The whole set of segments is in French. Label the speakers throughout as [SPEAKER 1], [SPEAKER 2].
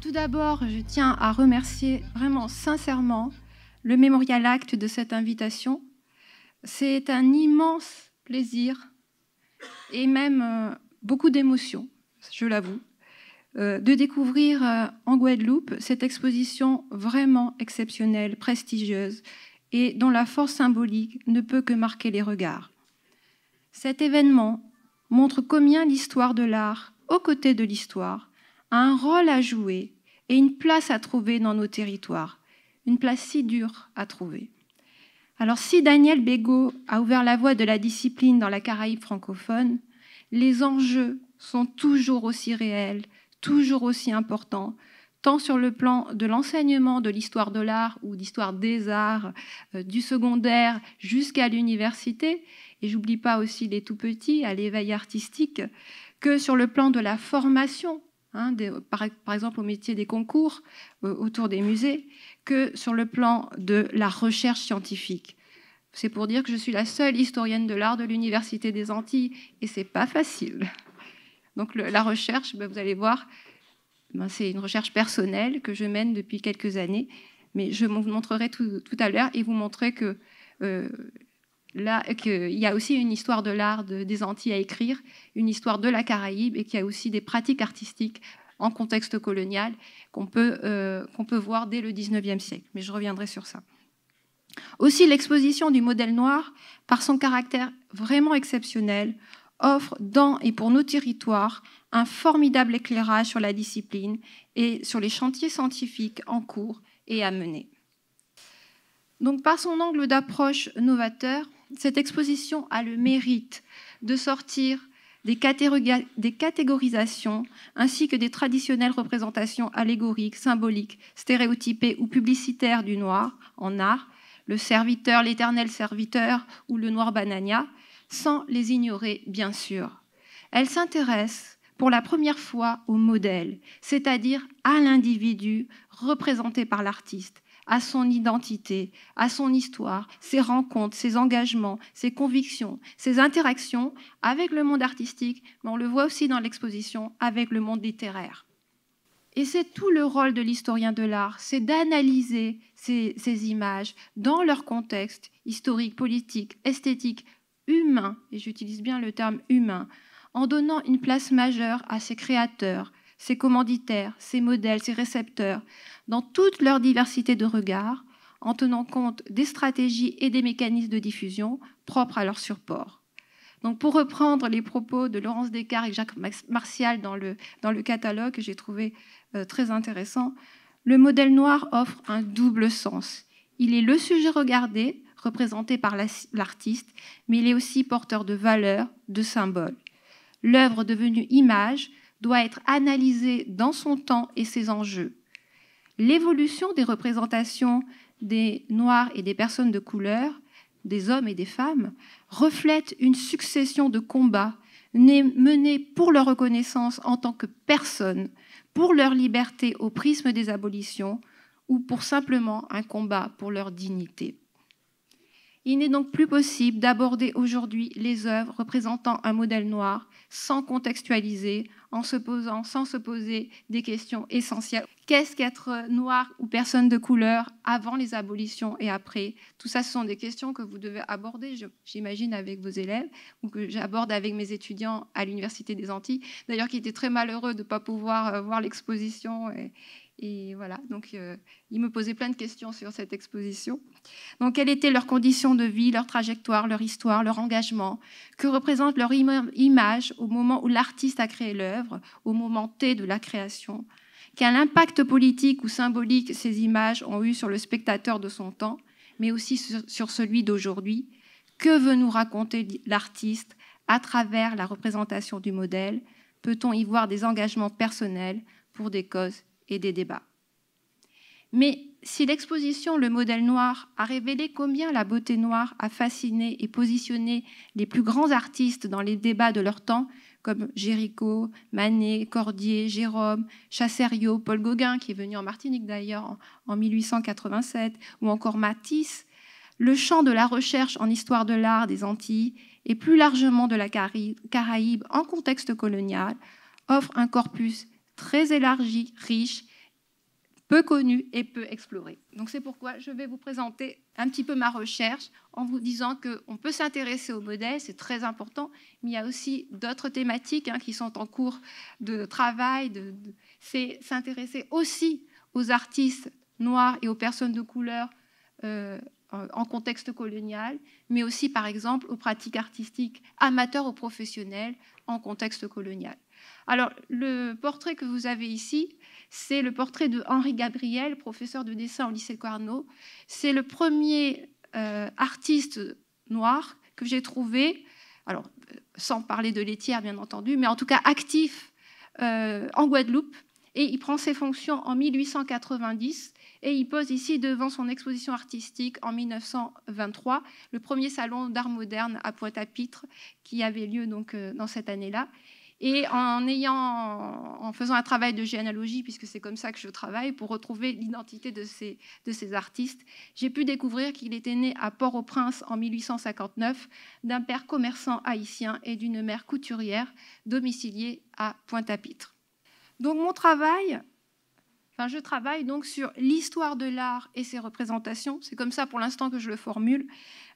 [SPEAKER 1] tout d'abord, je tiens à remercier vraiment sincèrement le mémorial acte de cette invitation. C'est un immense plaisir et même euh, beaucoup d'émotion, je l'avoue, euh, de découvrir euh, en Guadeloupe cette exposition vraiment exceptionnelle, prestigieuse et dont la force symbolique ne peut que marquer les regards. Cet événement montre combien l'histoire de l'art, aux côtés de l'histoire, a un rôle à jouer et une place à trouver dans nos territoires, une place si dure à trouver. Alors si Daniel Bégaud a ouvert la voie de la discipline dans la Caraïbe francophone, les enjeux sont toujours aussi réels, toujours aussi importants, tant sur le plan de l'enseignement de l'histoire de l'art ou d'histoire des arts, euh, du secondaire jusqu'à l'université, et j'oublie pas aussi les tout petits à l'éveil artistique, que sur le plan de la formation, hein, par, exemple au métier des concours euh, autour des musées, que sur le plan de la recherche scientifique. C'est pour dire que je suis la seule historienne de l'art de l'université des Antilles, et c'est pas facile. Donc la recherche, ben, vous allez voir, ben, c'est une recherche personnelle que je mène depuis quelques années, mais je vous montrerai tout, à l'heure et vous montrer que euh, là, qu'il y a aussi une histoire de l'art des Antilles à écrire, une histoire de la Caraïbe et qu'il y a aussi des pratiques artistiques en contexte colonial qu'on peut, euh, qu'on peut voir dès le 19e siècle. Mais je reviendrai sur ça. Aussi, l'exposition du modèle noir, par son caractère vraiment exceptionnel, offre dans et pour nos territoires un formidable éclairage sur la discipline et sur les chantiers scientifiques en cours et à mener. Donc, par son angle d'approche novateur, cette exposition a le mérite de sortir des, catégorisations ainsi que des traditionnelles représentations allégoriques, symboliques, stéréotypées ou publicitaires du noir en art, le serviteur, l'éternel serviteur ou le noir banania, sans les ignorer bien sûr. Elle s'intéresse pour la première fois au modèle, c'est-à-dire à, l'individu représenté par l'artiste, à son identité, à son histoire, ses rencontres, ses engagements, ses convictions, ses interactions avec le monde artistique, mais on le voit aussi dans l'exposition avec le monde littéraire. Et c'est tout le rôle de l'historien de l'art, c'est d'analyser ces, images dans leur contexte historique, politique, esthétique, humain, et j'utilise bien le terme humain, en donnant une place majeure à ses créateurs, ses commanditaires, ses modèles, ses récepteurs, dans toute leur diversité de regards, en tenant compte des stratégies et des mécanismes de diffusion propres à leur support. Donc pour reprendre les propos de Laurence Descartes et Jacques Martial dans le, catalogue que j'ai trouvé euh, très intéressant, le modèle noir offre un double sens. Il est le sujet regardé, représenté par l'artiste, mais il est aussi porteur de valeurs, de symboles l'œuvre devenue image doit être analysée dans son temps et ses enjeux. L'évolution des représentations des Noirs et des personnes de couleur, des hommes et des femmes, reflète une succession de combats menés pour leur reconnaissance en tant que personnes, pour leur liberté au prisme des abolitions, ou pour simplement un combat pour leur dignité. Il n'est donc plus possible d'aborder aujourd'hui les œuvres représentant un modèle noir sans contextualiser, en se posant, sans se poser des questions essentielles. Qu'est-ce qu'être noir ou personne de couleur avant les abolitions et après Tout ça, ce sont des questions que vous devez aborder, j'imagine, avec vos élèves ou que j'aborde avec mes étudiants à l'Université des Antilles, d'ailleurs qui étaient très malheureux de ne pas pouvoir euh, voir l'exposition et voilà, donc euh, il me posait plein de questions sur cette exposition. Donc, quelles étaient leurs conditions de vie, leur trajectoire, leur histoire, leur engagement Que représente leur image au moment où l'artiste a créé l'œuvre, au moment T de la création Quel impact politique ou symbolique ces images ont eu sur le spectateur de son temps, mais aussi sur, sur celui d'aujourd'hui Que veut nous raconter l'artiste à travers la représentation du modèle Peut-on y voir des engagements personnels pour des causes et des débats. Mais si l'exposition Le modèle noir a révélé combien la beauté noire a fasciné et positionné les plus grands artistes dans les débats de leur temps, comme Géricault, Manet, Cordier, Jérôme, Chassériau, Paul Gauguin, qui est venu en Martinique d'ailleurs en 1887, ou encore Matisse, le champ de la recherche en histoire de l'art des Antilles et plus largement de la Caraïbe en contexte colonial offre un corpus très élargie, riche, peu connue et peu explorée. Donc c'est pourquoi je vais vous présenter un petit peu ma recherche en vous disant qu'on peut s'intéresser aux modèles, c'est très important, mais il y a aussi d'autres thématiques hein, qui sont en cours de travail. De, c'est s'intéresser aussi aux artistes noirs et aux personnes de couleur euh, en contexte colonial, mais aussi par exemple aux pratiques artistiques amateurs ou professionnelles en contexte colonial. Alors, le portrait que vous avez ici, c'est le portrait de Henri Gabriel, professeur de dessin au lycée Carnot. C'est le premier euh, artiste noir que j'ai trouvé, alors sans parler de laitière bien entendu, mais en tout cas actif euh, en Guadeloupe. Et il prend ses fonctions en 1890 et il pose ici devant son exposition artistique en 1923, le premier salon d'art moderne à Pointe-à-Pitre qui avait lieu donc euh, dans cette année-là et en, faisant un travail de généalogie, puisque c'est comme ça que je travaille, pour retrouver l'identité de ces artistes, j'ai pu découvrir qu'il était né à Port-au-Prince en 1859 d'un père commerçant haïtien et d'une mère couturière domiciliée à Pointe-à-Pitre. Donc mon travail je travaille donc sur l'histoire de l'art et ses représentations. C'est comme ça pour l'instant que je le formule.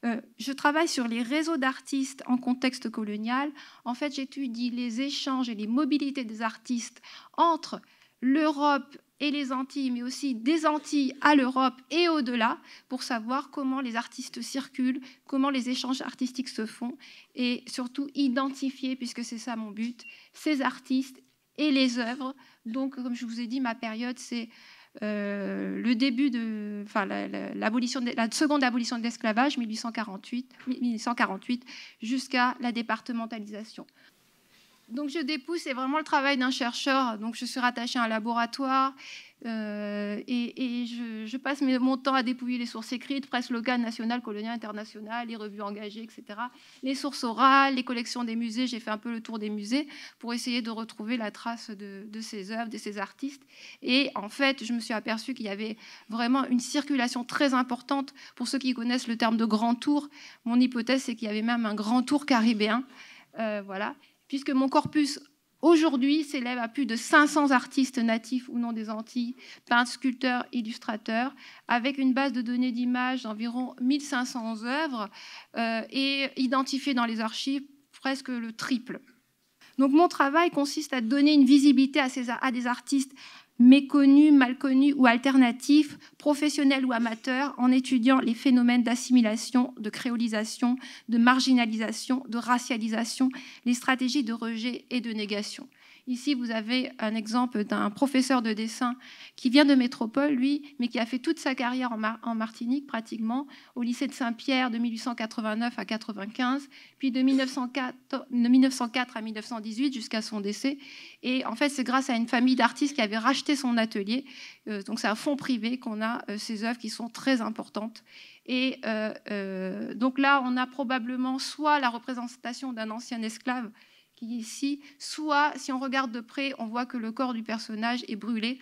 [SPEAKER 1] Euh, je travaille sur les réseaux d'artistes en contexte colonial. En fait, j'étudie les échanges et les mobilités des artistes entre l'Europe et les Antilles, mais aussi des Antilles à l'Europe et au-delà, pour savoir comment les artistes circulent, comment les échanges artistiques se font, et surtout identifier, puisque c'est ça mon but, ces artistes et les œuvres. Donc, comme je vous ai dit, ma période, c'est euh, le début de, l'abolition, la, seconde abolition de l'esclavage, 1848, 1848 jusqu'à la départementalisation donc je dépousse, c'est vraiment le travail d'un chercheur. Donc je suis rattachée à un laboratoire euh, et, je, passe mon temps à dépouiller les sources écrites, presse locale, nationale, coloniale, internationale, les revues engagées, etc. Les sources orales, les collections des musées. J'ai fait un peu le tour des musées pour essayer de retrouver la trace de, ces œuvres, de ces artistes. Et en fait, je me suis aperçue qu'il y avait vraiment une circulation très importante. Pour ceux qui connaissent le terme de grand tour, mon hypothèse, c'est qu'il y avait même un grand tour caribéen. Euh, voilà puisque mon corpus aujourd'hui s'élève à plus de 500 artistes natifs ou non des Antilles, peintres, sculpteurs, illustrateurs, avec une base de données d'images d'environ 1500 œuvres euh, et identifiées dans les archives presque le triple. Donc mon travail consiste à donner une visibilité à, ces, à des artistes méconnus, mal connus ou alternatifs, professionnels ou amateurs, en étudiant les phénomènes d'assimilation, de créolisation, de marginalisation, de racialisation, les stratégies de rejet et de négation. Ici, vous avez un exemple d'un professeur de dessin qui vient de métropole, lui, mais qui a fait toute sa carrière en, Martinique pratiquement, au lycée de Saint-Pierre de 1889 à 1995, puis de 1904, à 1918 jusqu'à son décès. Et en fait, c'est grâce à une famille d'artistes qui avait racheté son atelier. Euh, donc c'est un fonds privé qu'on a euh, ces œuvres qui sont très importantes. Et euh, donc là, on a probablement soit la représentation d'un ancien esclave ici, soit si on regarde de près, on voit que le corps du personnage est brûlé.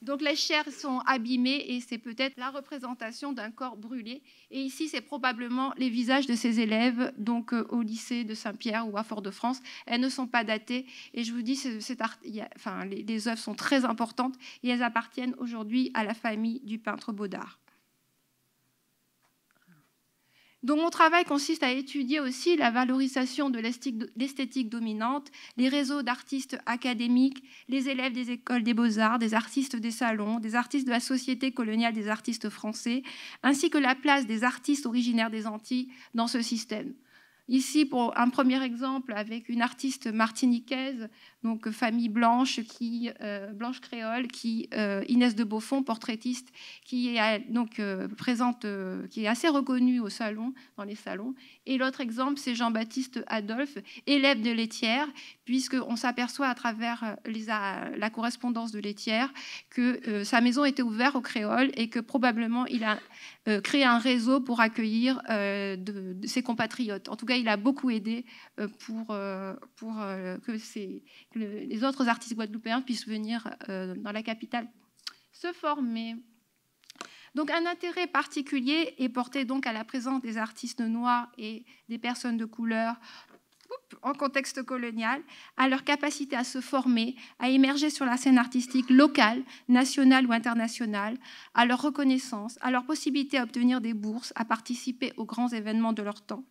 [SPEAKER 1] Donc les chairs sont abîmées et c'est peut-être la représentation d'un corps brûlé. Et ici, c'est probablement les visages de ses élèves, donc euh, au lycée de Saint-Pierre ou à Fort-de-France. Elles ne sont pas datées. Et je vous dis, cette art... enfin, les, les œuvres sont très importantes et elles appartiennent aujourd'hui à la famille du peintre Baudard. Donc mon travail consiste à étudier aussi la valorisation de l'esthétique dominante, les réseaux d'artistes académiques, les élèves des écoles des beaux-arts, des artistes des salons, des artistes de la Société coloniale des artistes français, ainsi que la place des artistes originaires des Antilles dans ce système. Ici, pour un premier exemple, avec une artiste martiniquaise, donc famille blanche, euh, blanche créole, qui euh, Inès de Beaufond, portraitiste, qui est donc euh, présente, qui est assez reconnue au salon, dans les salons. Et l'autre exemple, c'est Jean-Baptiste Adolphe, élève de Laitière, puisqu'on s'aperçoit à travers la correspondance de Laitière que sa maison était ouverte aux créoles et que probablement il a euh, créer un réseau pour accueillir euh, de, ses compatriotes. En tout cas, il a beaucoup aidé euh, pour, que, les autres artistes guadeloupéens puissent venir dans la capitale se former. Donc un intérêt particulier est porté donc à la présence des artistes noirs et des personnes de couleur en contexte colonial, à leur capacité à se former, à émerger sur la scène artistique locale, nationale ou internationale, à leur reconnaissance, à leur possibilité d'obtenir des bourses, à participer aux grands événements de leur temps.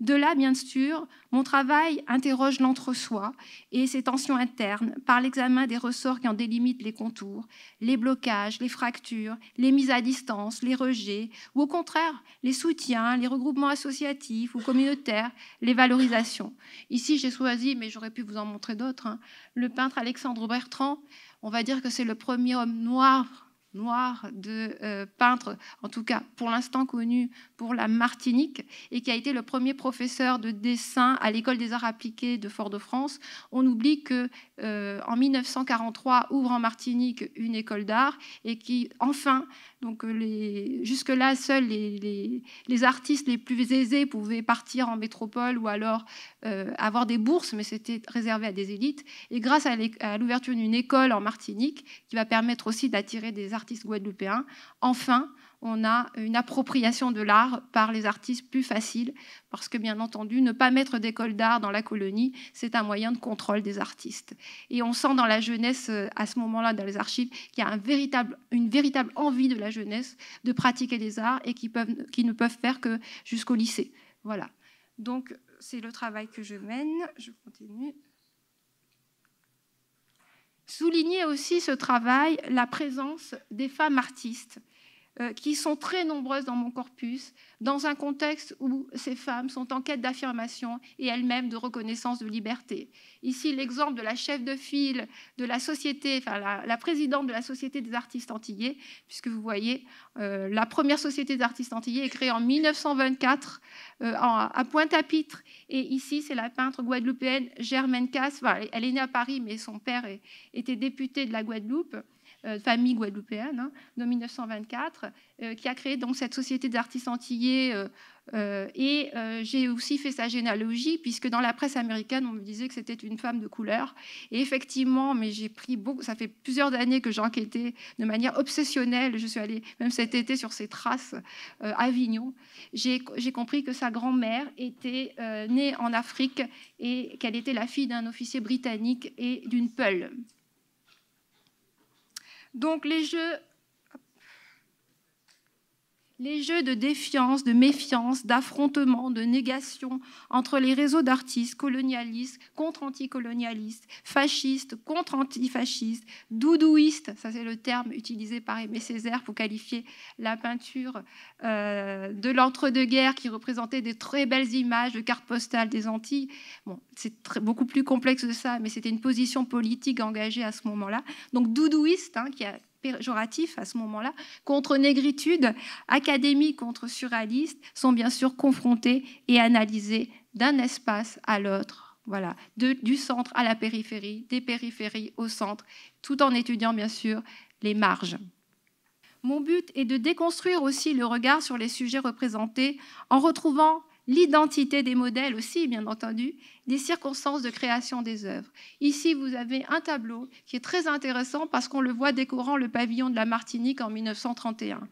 [SPEAKER 1] De là, bien sûr, mon travail interroge l'entre-soi et ses tensions internes par l'examen des ressorts qui en délimitent les contours, les blocages, les fractures, les mises à distance, les rejets, ou au contraire, les soutiens, les regroupements associatifs ou communautaires, les valorisations. Ici, j'ai choisi, mais j'aurais pu vous en montrer d'autres, hein, le peintre Alexandre Bertrand. On va dire que c'est le premier homme noir noir de euh, peintre, en tout cas pour l'instant connu pour la Martinique, et qui a été le premier professeur de dessin à l'école des arts appliqués de Fort-de-France. On oublie que euh, en 1943 ouvre en Martinique une école d'art et qui enfin, donc euh, les, jusque-là seuls les, artistes les plus aisés pouvaient partir en métropole ou alors avoir des bourses, mais c'était réservé à des élites. Et grâce à l'ouverture d'une école en Martinique, qui va permettre aussi d'attirer des artistes artistes guadeloupéens. Enfin, on a une appropriation de l'art par les artistes plus facile, parce que bien entendu, ne pas mettre d'école d'art dans la colonie, c'est un moyen de contrôle des artistes. Et on sent dans la jeunesse, euh, à ce moment-là, dans les archives, qu'il y a une véritable envie de la jeunesse de pratiquer les arts et qui, qui ne peuvent faire que jusqu'au lycée. Voilà. Donc, c'est le travail que je mène. Je continue. Souligner aussi ce travail la présence des femmes artistes euh, qui sont très nombreuses dans mon corpus, dans un contexte où ces femmes sont en quête d'affirmation et elles-mêmes de reconnaissance de liberté. Ici, l'exemple de la chef de file de la société, enfin la, présidente de la Société des artistes antillais, puisque vous voyez, euh, la première Société des artistes antillais est créée en 1924 euh, à Pointe-à-Pitre. Et ici, c'est la peintre guadeloupéenne Germaine Casse. elle est née à Paris, mais son père était député de la Guadeloupe. Euh, famille guadeloupéenne hein, de 1924, euh, qui a créé donc cette société d'artistes antillais. Euh, et j'ai aussi fait sa généalogie, puisque dans la presse américaine, on me disait que c'était une femme de couleur. Et effectivement, mais j'ai pris beaucoup, ça fait plusieurs années que j'enquêtais de manière obsessionnelle. Je suis allée même cet été sur ses traces à Avignon. J'ai compris que sa grand-mère était née en Afrique et qu'elle était la fille d'un officier britannique et d'une peule. Donc les jeux les jeux de défiance, de méfiance, d'affrontement, de négation entre les réseaux d'artistes colonialistes, contre-anticolonialistes, fascistes, contre-antifascistes, doudouistes, ça c'est le terme utilisé par Aimé Césaire pour qualifier la peinture euh, de l'entre-deux-guerres qui représentait des très belles images de cartes postales des Antilles. Bon, c'est beaucoup plus complexe que ça, mais c'était une position politique engagée à ce moment-là. Donc doudouiste, hein, qui a à ce moment-là, contre négritude, académie contre surréaliste, sont bien sûr confrontés et analysés d'un espace à l'autre. Voilà, du centre à la périphérie, des périphéries au centre, tout en étudiant bien sûr les marges. Mon but est de déconstruire aussi le regard sur les sujets représentés en retrouvant l'identité des modèles aussi, bien entendu, des circonstances de création des œuvres. Ici, vous avez un tableau qui est très intéressant parce qu'on le voit décorant le pavillon de la Martinique en 1931.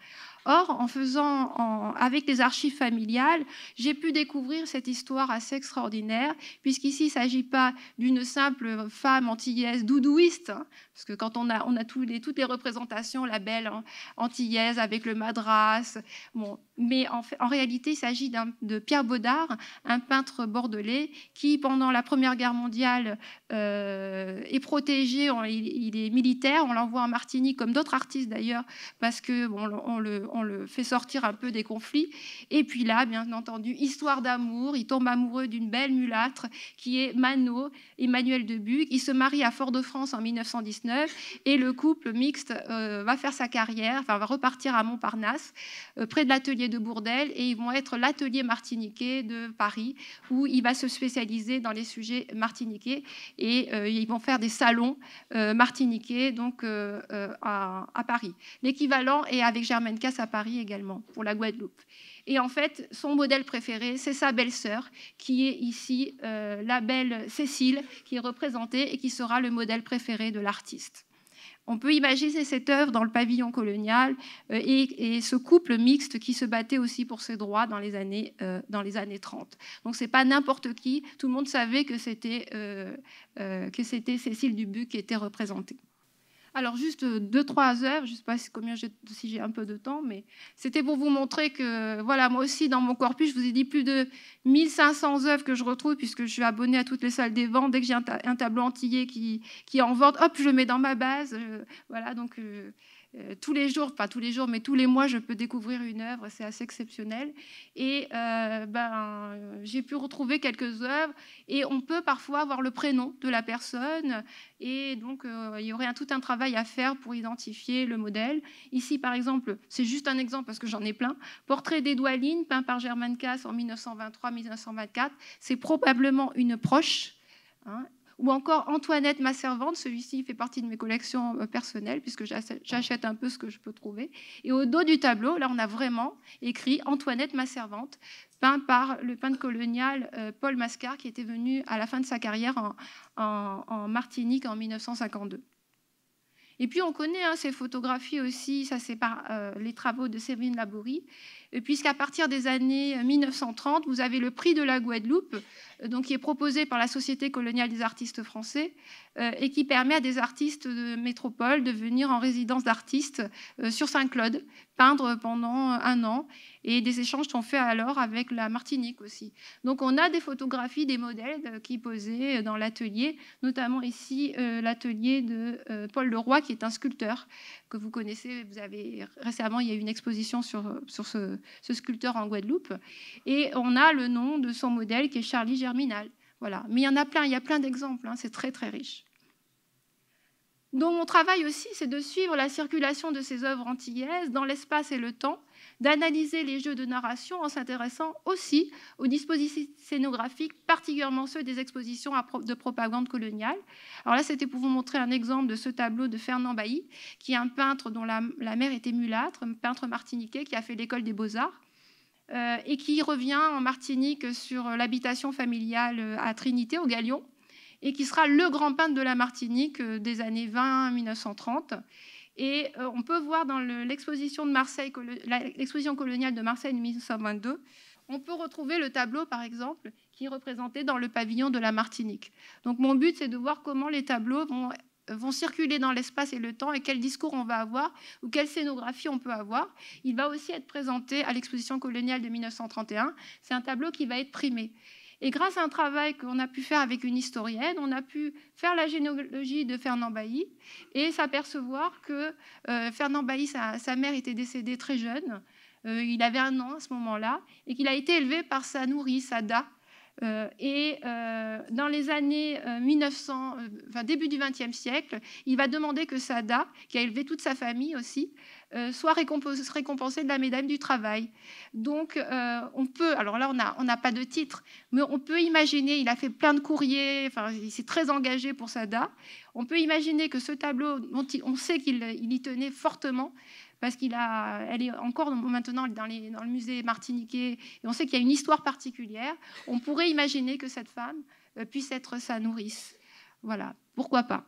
[SPEAKER 1] Or, en faisant avec les archives familiales, j'ai pu découvrir cette histoire assez extraordinaire, puisqu'ici, il ne s'agit pas d'une simple femme antillaise doudouiste, hein, parce que quand on a, on a les, toutes les représentations, la belle antillaise avec le madras. Bon, mais en, réalité, il s'agit de Pierre Baudard, un peintre bordelais qui, pendant la Première Guerre mondiale, euh, est protégé. il, est militaire. On l'envoie en Martinique, comme d'autres artistes d'ailleurs, parce que bon, le, on, le, fait sortir un peu des conflits. Et puis là, bien entendu, histoire d'amour. Il tombe amoureux d'une belle mulâtre qui est Mano, Emmanuel de Debuc. Il se marie à Fort-de-France en 1919. Et le couple mixte euh, va faire sa carrière, va repartir à Montparnasse, euh, près de l'atelier de Bourdelle, et ils vont être l'atelier martiniquais de Paris, où il va se spécialiser dans les sujets martiniquais. Et euh, ils vont faire des salons martiniquais donc, à, à Paris. L'équivalent est avec Germaine Casse à Paris également, pour la Guadeloupe. Et en fait, son modèle préféré, c'est sa belle-sœur, qui est ici euh, la belle Cécile, qui est représentée et qui sera le modèle préféré de l'artiste. On peut imaginer cette œuvre dans le pavillon colonial euh, et, ce couple mixte qui se battait aussi pour ses droits dans les années, euh, dans les années 30. Donc c'est pas n'importe qui, tout le monde savait que c'était Cécile Dubuc qui était représentée. Alors juste euh, deux, trois heures, je ne sais pas combien si j'ai un peu de temps, mais c'était pour vous montrer que, voilà, moi aussi, dans mon corpus, je vous ai dit plus de 1500 œuvres que je retrouve, puisque je suis abonnée à toutes les salles des ventes. Dès que j'ai un, tableau antillais qui, est en vente, hop, je le mets dans ma base. Euh, voilà, donc... Euh, euh, tous les jours, pas tous les jours, mais tous les mois, je peux découvrir une œuvre, c'est assez exceptionnel. Et euh, ben, j'ai pu retrouver quelques œuvres et on peut parfois avoir le prénom de la personne. Et donc, euh, il y aurait tout un travail à faire pour identifier le modèle. Ici, par exemple, c'est juste un exemple parce que j'en ai plein. Portrait d'Edoualine, peint par Germaine Casse en 1923-1924, c'est probablement une proche. Hein, ou encore Antoinette, ma servante, celui-ci fait partie de mes collections euh, personnelles, puisque j'achète un peu ce que je peux trouver. Et au dos du tableau, là, on a vraiment écrit Antoinette, ma servante, peint par le peintre colonial euh, Paul Mascar, qui était venu à la fin de sa carrière en, Martinique en 1952. Et puis on connaît hein, ces photographies aussi, ça c'est par euh, les travaux de Séverine Laborie puisqu'à partir des années 1930, euh, vous avez le prix de la Guadeloupe, euh, donc qui est proposé par la Société coloniale des artistes français euh, et qui permet à des artistes de métropole de venir en résidence d'artistes sur Saint-Claude, peindre pendant un an. Et des échanges sont faits alors avec la Martinique aussi. Donc on a des photographies, des modèles qui posaient dans l'atelier, notamment ici l'atelier de Paul Leroy, qui est un sculpteur que vous connaissez. Vous avez récemment, il y a eu une exposition sur, sur ce, ce sculpteur en Guadeloupe. Et on a le nom de son modèle qui est Charlie Germinal. Voilà. Mais il y en a plein, il y a plein d'exemples, hein. c'est très très riche. Donc mon travail aussi, c'est de suivre la circulation de ces œuvres antillaises dans l'espace et le temps d'analyser les jeux de narration en s'intéressant aussi aux dispositifs scénographiques, particulièrement ceux des expositions de propagande coloniale. Alors là, c'était pour vous montrer un exemple de ce tableau de Fernand Bailly, qui est un peintre dont la, mère était mulâtre, un peintre martiniquais qui a fait l'école des beaux-arts. Euh, et qui revient en Martinique sur l'habitation familiale euh, à Trinité, au Galion, et qui sera le grand peintre de la Martinique euh, des années 20-1930. Et euh, on peut voir dans l'exposition de Marseille, l'exposition coloniale de Marseille de 1922, on peut retrouver le tableau, par exemple, qui est représenté dans le pavillon de la Martinique. Donc mon but, c'est de voir comment les tableaux euh, vont circuler dans l'espace et le temps et quel discours on va avoir ou quelle scénographie on peut avoir. Il va aussi être présenté à l'exposition coloniale de 1931. C'est un tableau qui va être primé. Et grâce à un travail qu'on a pu faire avec une historienne, on a pu faire la généalogie de Fernand Bailly et s'apercevoir que euh, Fernand Bailly, sa, mère était décédée très jeune, euh, il avait un an à ce moment-là, et qu'il a été élevé par sa nourrice, Ada, euh, et euh, dans les années 1900, euh, début du XXe siècle, il va demander que Sada, qui a élevé toute sa famille aussi, soit récompensé de la médaille du travail. Donc, on peut, alors là, on n'a pas de titre, mais on peut imaginer, il a fait plein de courriers, enfin, il s'est très engagé pour Sada. On peut imaginer que ce tableau, on sait qu'il y tenait fortement, parce qu'il a, elle est encore maintenant dans, dans le musée martiniquais, et on sait qu'il y a une histoire particulière, on pourrait imaginer que cette femme euh, puisse être sa nourrice. Voilà, pourquoi pas.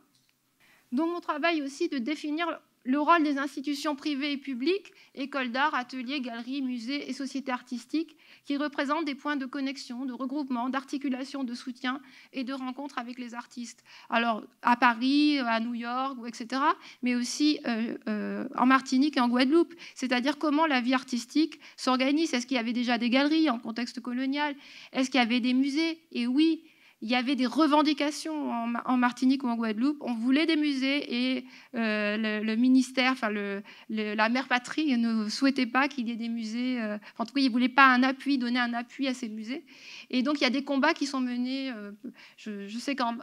[SPEAKER 1] Donc mon travail aussi de définir le rôle des institutions privées et publiques, écoles d'art, ateliers, galeries, musées et sociétés artistiques, qui représentent des points de connexion, de regroupement, d'articulation, de soutien et de rencontre avec les artistes. Alors à Paris, à New York, etc., mais aussi euh, euh, en Martinique et en Guadeloupe. C'est-à-dire comment la vie artistique s'organise. Est-ce qu'il y avait déjà des galeries en contexte colonial Est-ce qu'il y avait des musées Et oui, il y avait des revendications en, Martinique ou en Guadeloupe. On voulait des musées et euh, le, ministère, enfin le, la mère patrie ne souhaitait pas qu'il y ait des musées. Euh, en tout cas, il ne voulait pas un appui, donner un appui à ces musées. Et donc, il y a des combats qui sont menés. Euh, je, je, sais qu'en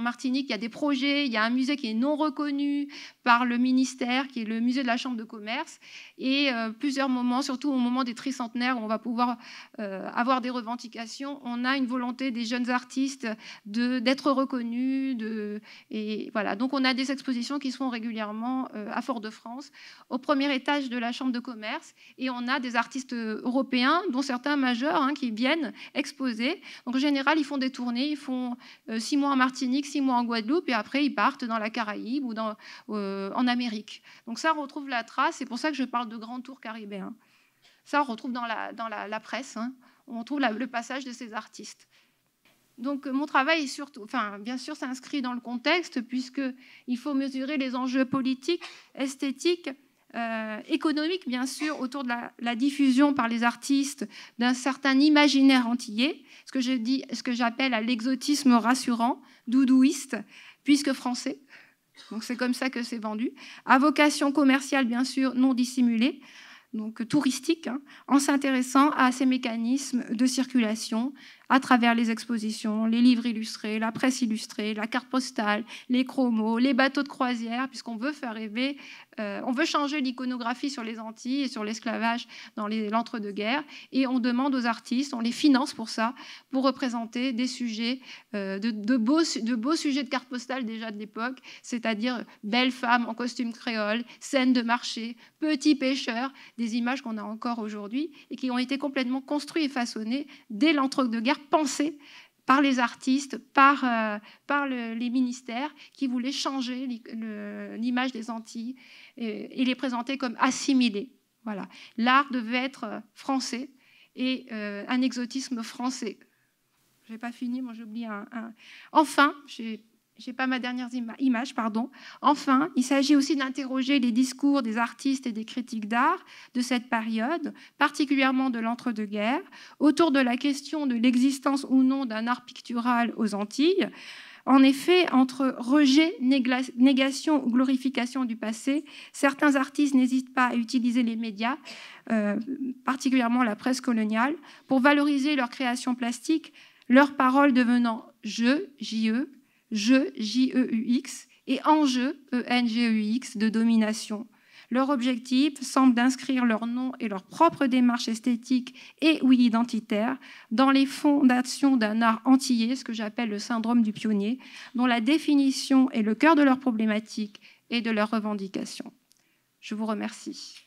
[SPEAKER 1] Martinique, il y a des projets. Il y a un musée qui est non reconnu par le ministère, qui est le musée de la Chambre de commerce. Et plusieurs moments, surtout au moment des tricentenaires, où on va pouvoir avoir des revendications, on a une volonté des jeunes artistes artistes, d'être reconnus. De, et voilà. Donc on a des expositions qui sont régulièrement euh, à Fort-de-France, au premier étage de la Chambre de commerce, et on a des artistes européens, dont certains majeurs, hein, qui viennent exposer. Donc en général, ils font des tournées, ils font euh, six mois en Martinique, six mois en Guadeloupe, et après ils partent dans la Caraïbe ou euh, en Amérique. Donc ça, on retrouve la trace. C'est pour ça que je parle de grands tours caribéens. Ça, on retrouve dans la, presse. Hein. On retrouve le passage de ces artistes. Donc mon travail est surtout, enfin bien sûr, s'inscrit dans le contexte puisque il faut mesurer les enjeux politiques, esthétiques, euh, économiques bien sûr autour de la, diffusion par les artistes d'un certain imaginaire antillais, ce que j'appelle à l'exotisme rassurant, doudouiste, puisque français. Donc c'est comme ça que c'est vendu. À vocation commerciale bien sûr, non dissimulée donc touristique, hein, en s'intéressant à ces mécanismes de circulation, à travers les expositions, les livres illustrés, la presse illustrée, la carte postale, les chromos, les bateaux de croisière, puisqu'on veut faire rêver, euh, on veut changer l'iconographie sur les Antilles et sur l'esclavage dans l'entre-deux-guerres. Et on demande aux artistes, on les finance pour ça, pour représenter des sujets, euh, de, beaux, de beaux sujets de carte postale déjà de l'époque, c'est-à-dire belles femmes en costume créole, scènes de marché, petits pêcheurs, des images qu'on a encore aujourd'hui et qui ont été complètement construites et façonnées dès l'entre-deux-guerres pensé par les artistes, par, euh, les ministères qui voulaient changer l'image des Antilles et, les présenter comme assimilés. Voilà. L'art devait être euh, français et euh, un exotisme français. Je n'ai pas fini, moi j'ai oublié un... Enfin, j'ai j'ai pas ma dernière image, pardon. Enfin, il s'agit aussi d'interroger les discours des artistes et des critiques d'art de cette période, particulièrement de l'entre-deux-guerres, autour de la question de l'existence ou non d'un art pictural aux Antilles. En effet, entre rejet, négation ou glorification du passé, certains artistes n'hésitent pas à utiliser les médias, euh, particulièrement la presse coloniale, pour valoriser leur création plastique, leurs paroles devenant je, je, Jeux, e J-E-U-X et enjeu E-N-G-E-U-X de domination. Leur objectif semble d'inscrire leur nom et leur propre démarche esthétique et oui identitaire dans les fondations d'un art antillais, ce que j'appelle le syndrome du pionnier, dont la définition est le cœur de leurs problématiques et de leurs revendications. Je vous remercie.